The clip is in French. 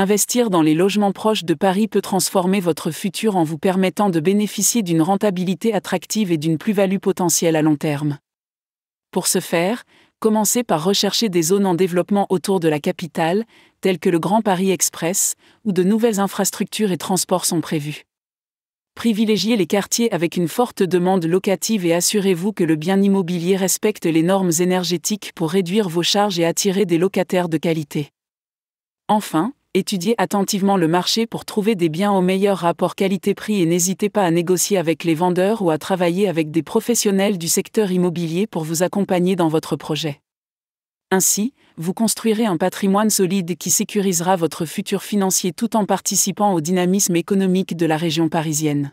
Investir dans les logements proches de Paris peut transformer votre futur en vous permettant de bénéficier d'une rentabilité attractive et d'une plus-value potentielle à long terme. Pour ce faire, commencez par rechercher des zones en développement autour de la capitale, telles que le Grand Paris Express, où de nouvelles infrastructures et transports sont prévus. Privilégiez les quartiers avec une forte demande locative et assurez-vous que le bien immobilier respecte les normes énergétiques pour réduire vos charges et attirer des locataires de qualité. Enfin, étudiez attentivement le marché pour trouver des biens au meilleur rapport qualité-prix et n'hésitez pas à négocier avec les vendeurs ou à travailler avec des professionnels du secteur immobilier pour vous accompagner dans votre projet. Ainsi, vous construirez un patrimoine solide qui sécurisera votre futur financier tout en participant au dynamisme économique de la région parisienne.